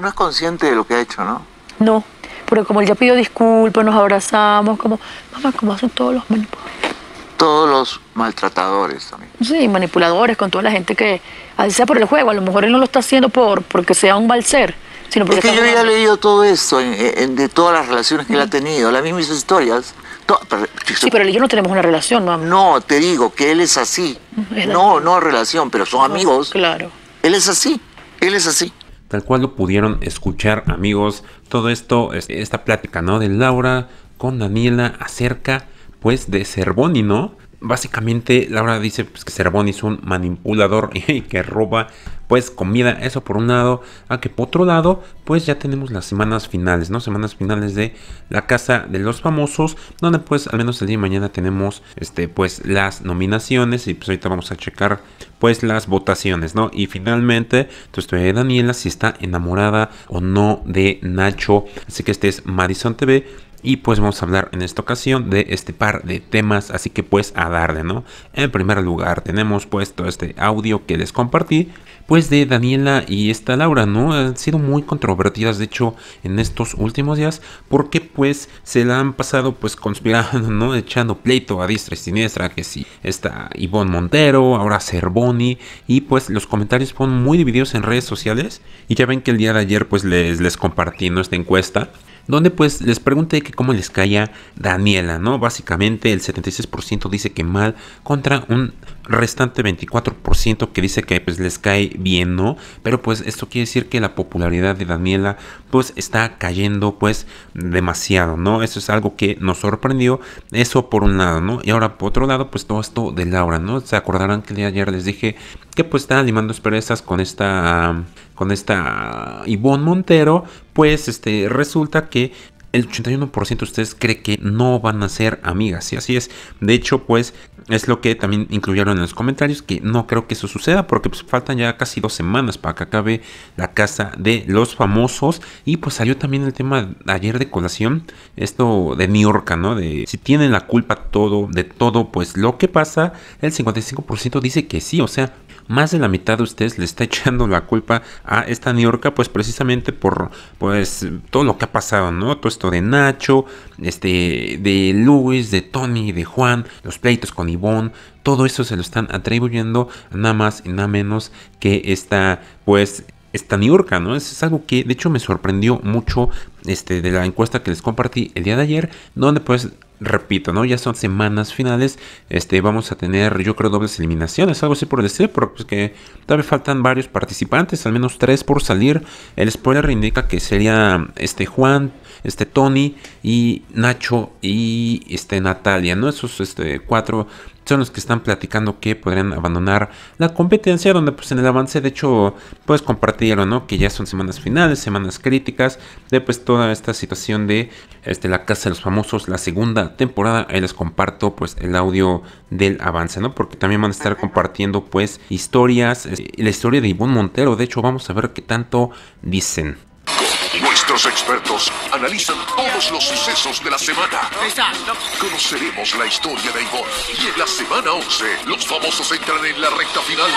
no es consciente de lo que ha hecho, ¿no? No, pero como él ya pidió disculpas, nos abrazamos, como, mamá, como hacen todos los manipuladores. Todos los maltratadores también. Sí, manipuladores, con toda la gente que, así sea por el juego, a lo mejor él no lo está haciendo por porque sea un ser, Sino porque es que yo ya he leído todo esto de todas las relaciones que él ha tenido, las mismas historias. sí, pero él y yo no tenemos una relación, mamá. No, te digo que él es así. no, no relación, pero son amigos. Claro. Él es así, él es así tal cual lo pudieron escuchar amigos, todo esto, esta plática, ¿no? De Laura con Daniela acerca pues de Cervoni, ¿no? básicamente Laura dice pues, que Cervón es un manipulador y que roba pues comida, eso por un lado, a ah, que por otro lado pues ya tenemos las semanas finales, ¿no? Semanas finales de la casa de los famosos, donde pues al menos el día de mañana tenemos este pues las nominaciones y pues ahorita vamos a checar pues las votaciones, ¿no? Y finalmente Daniela si está enamorada o no de Nacho, así que este es Madison TV y pues vamos a hablar en esta ocasión de este par de temas, así que pues a darle, ¿no? En primer lugar tenemos pues todo este audio que les compartí, pues de Daniela y esta Laura, ¿no? Han sido muy controvertidas, de hecho, en estos últimos días, porque pues se la han pasado pues conspirando, ¿no? Echando pleito a diestra y siniestra, que sí, está Ivonne Montero, ahora Cervoni, y pues los comentarios fueron muy divididos en redes sociales, y ya ven que el día de ayer pues les, les compartí, ¿no? Esta encuesta donde pues les pregunté que cómo les caía Daniela, ¿no? Básicamente el 76% dice que mal contra un restante 24% que dice que pues les cae bien, ¿no? Pero pues esto quiere decir que la popularidad de Daniela pues está cayendo pues demasiado, ¿no? Eso es algo que nos sorprendió, eso por un lado, ¿no? Y ahora por otro lado pues todo esto de Laura, ¿no? Se acordarán que ayer les dije pues están animando esperanzas con esta con esta Ivonne Montero, pues este resulta que el 81% de ustedes cree que no van a ser amigas. Y así es. De hecho, pues es lo que también incluyeron en los comentarios, que no creo que eso suceda, porque pues, faltan ya casi dos semanas para que acabe la casa de los famosos. Y pues salió también el tema ayer de colación, esto de New York, ¿no? De si tienen la culpa todo, de todo, pues lo que pasa, el 55% dice que sí, o sea, más de la mitad de ustedes le está echando la culpa a esta Niorca, pues precisamente por pues todo lo que ha pasado, ¿no? Todo esto de Nacho, este, de Luis, de Tony, de Juan, los pleitos con Ivonne, todo eso se lo están atribuyendo nada más y nada menos que esta, pues, esta niorca ¿no? Es, es algo que de hecho me sorprendió mucho este, de la encuesta que les compartí el día de ayer, donde pues repito, ¿no? Ya son semanas finales. Este, vamos a tener, yo creo, dobles eliminaciones, algo así por decir, porque pues, todavía faltan varios participantes, al menos tres por salir. El spoiler indica que sería este Juan, este Tony y Nacho y este Natalia, ¿no? Esos este, cuatro son los que están platicando que podrían abandonar la competencia, donde pues en el avance de hecho puedes compartirlo ¿no? Que ya son semanas finales, semanas críticas, de pues toda esta situación de este, la Casa de los Famosos, la segunda temporada, ahí les comparto pues el audio del avance, ¿no? Porque también van a estar compartiendo pues historias, eh, la historia de Ivonne Montero, de hecho vamos a ver qué tanto dicen. Nuestros expertos analizan todos los sucesos de la semana. Conoceremos la historia de Ivonne. Y en la semana 11, los famosos entran en la recta final.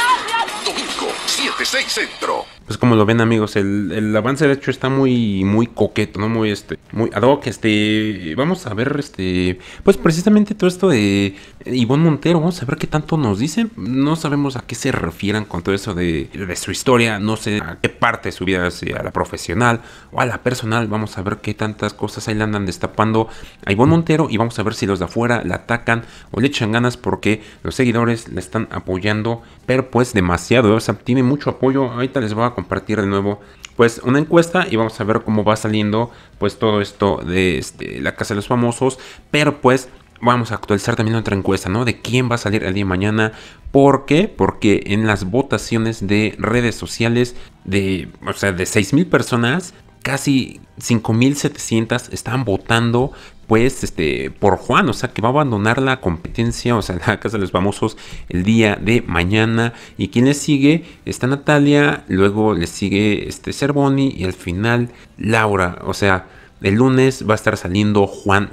Domingo, 7-6 Centro. Pues como lo ven amigos, el, avance de hecho está muy, muy coqueto, ¿no? Muy este. Muy ad hoc. Este. Vamos a ver, este. Pues precisamente todo esto de Ivonne Montero. Vamos a ver qué tanto nos dicen. No sabemos a qué se refieran con todo eso de, de su historia. No sé a qué parte de su vida, si a la profesional o la personal, vamos a ver qué tantas cosas ahí le andan destapando a Ivonne Montero y vamos a ver si los de afuera la atacan o le echan ganas porque los seguidores la están apoyando, pero pues demasiado, ¿eh? o sea, tiene mucho apoyo. Ahorita les voy a compartir de nuevo pues una encuesta y vamos a ver cómo va saliendo pues todo esto de este, la casa de los famosos, pero pues vamos a actualizar también otra encuesta, ¿no? De quién va a salir el día mañana. porque Porque en las votaciones de redes sociales de, o sea, de 6.000 personas, casi 5.700 están votando pues este por Juan, o sea que va a abandonar la competencia, o sea la casa de los famosos el día de mañana y quien les sigue está Natalia, luego le sigue este Cervoni y al final Laura, o sea el lunes va a estar saliendo Juan,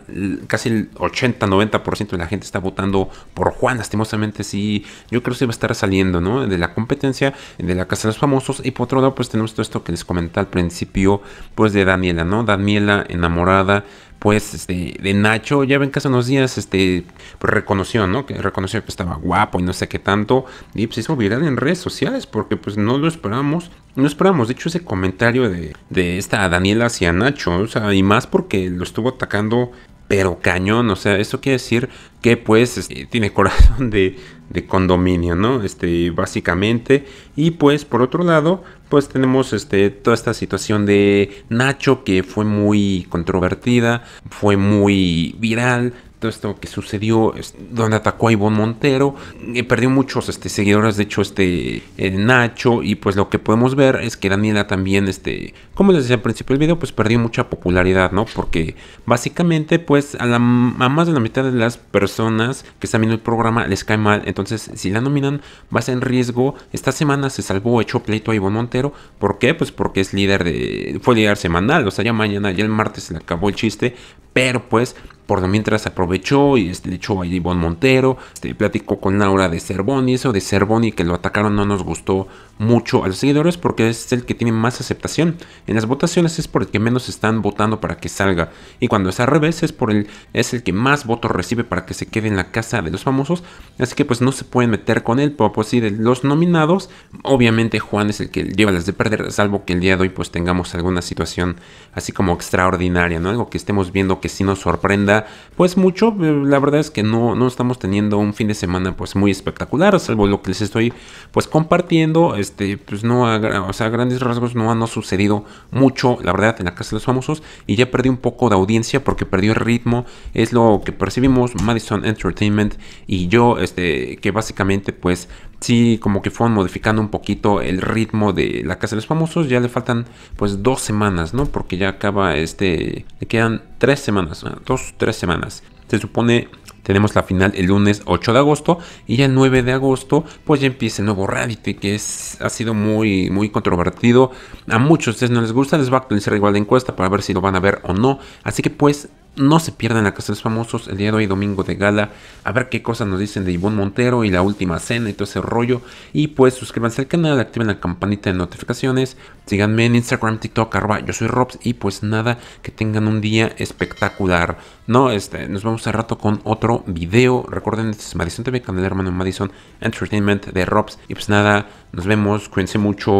casi el 80-90% de la gente está votando por Juan, lastimosamente sí, yo creo que sí va a estar saliendo, ¿no? De la competencia, de la Casa de los Famosos, y por otro lado pues tenemos todo esto que les comenté al principio, pues de Daniela, ¿no? Daniela enamorada pues este de Nacho ya ven que hace unos días este pues, reconoció no que reconoció que estaba guapo y no sé qué tanto y pues hizo viral en redes sociales porque pues no lo esperamos no esperamos de hecho ese comentario de, de esta Daniela hacia Nacho o sea y más porque lo estuvo atacando pero cañón, o sea, eso quiere decir que pues este, tiene corazón de, condominio, ¿no? Este, básicamente. Y pues por otro lado, pues tenemos este, toda esta situación de Nacho que fue muy controvertida, fue muy viral, todo esto que sucedió, donde atacó a Ivonne Montero, eh, perdió muchos este, seguidores, de hecho, este eh, Nacho, y pues lo que podemos ver es que Daniela también, este, como les decía al principio del video, pues perdió mucha popularidad, ¿no? Porque básicamente, pues a, la, más de la mitad de las personas que están viendo el programa les cae mal, entonces si la nominan, va a ser en riesgo. Esta semana se salvó, hecho pleito a Ivonne Montero, ¿por qué? Pues porque es líder de, fue líder semanal, o sea, ya mañana, ya el martes se le acabó el chiste, pero pues por lo mientras aprovechó y este, echó a Ivonne Montero, este, platicó con Laura de y eso de y que lo atacaron no nos gustó mucho a los seguidores porque es el que tiene más aceptación. En las votaciones es por el que menos están votando para que salga y cuando es al revés es por el es el que más votos recibe para que se quede en la casa de los famosos, así que pues no se pueden meter con él, pero pues sí de los nominados, obviamente Juan es el que lleva las de perder, salvo que el día de hoy pues tengamos alguna situación así como extraordinaria, Algo que estemos viendo que sí nos sorprenda pues mucho. Eh, la verdad es que no, no estamos teniendo un fin de semana pues muy espectacular, salvo lo que les estoy pues compartiendo. Este, pues no, a, o sea, grandes rasgos no han sucedido mucho, la verdad, en la Casa de los Famosos. Y ya perdí un poco de audiencia porque perdió el ritmo. Es lo que percibimos Madison Entertainment y yo, este, que básicamente pues sí como que fueron modificando un poquito el ritmo de La Casa de los Famosos. Ya le faltan pues dos semanas, ¿no? Porque ya acaba este... Le quedan tres semanas, ah, dos, tres semanas. Se supone tenemos la final el lunes 8 de agosto y ya el 9 de agosto pues ya empieza el nuevo reality que es, ha sido muy, muy controvertido. A muchos de ustedes no les gusta, les va a actualizar igual la encuesta para ver si lo van a ver o no. Así que pues no se pierdan la Casa de los Famosos el día de hoy, domingo de gala. A ver qué cosas nos dicen de Ivonne Montero y la última cena y todo ese rollo. Y pues suscríbanse al canal, activen la campanita de notificaciones. Síganme en Instagram, TikTok, arroba yo soy Robs. Y pues nada, que tengan un día espectacular. No, este, nos vemos al rato con otro video. Recuerden, este es Madison TV, canal hermano Madison Entertainment de Robs. Y pues nada, nos vemos, cuídense mucho,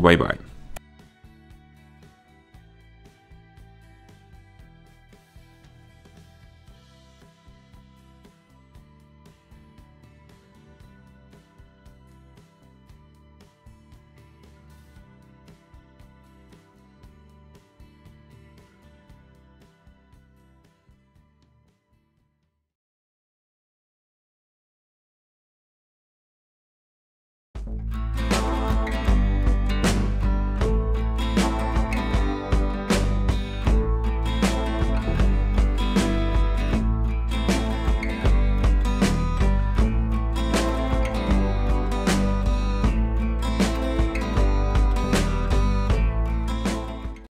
bye bye.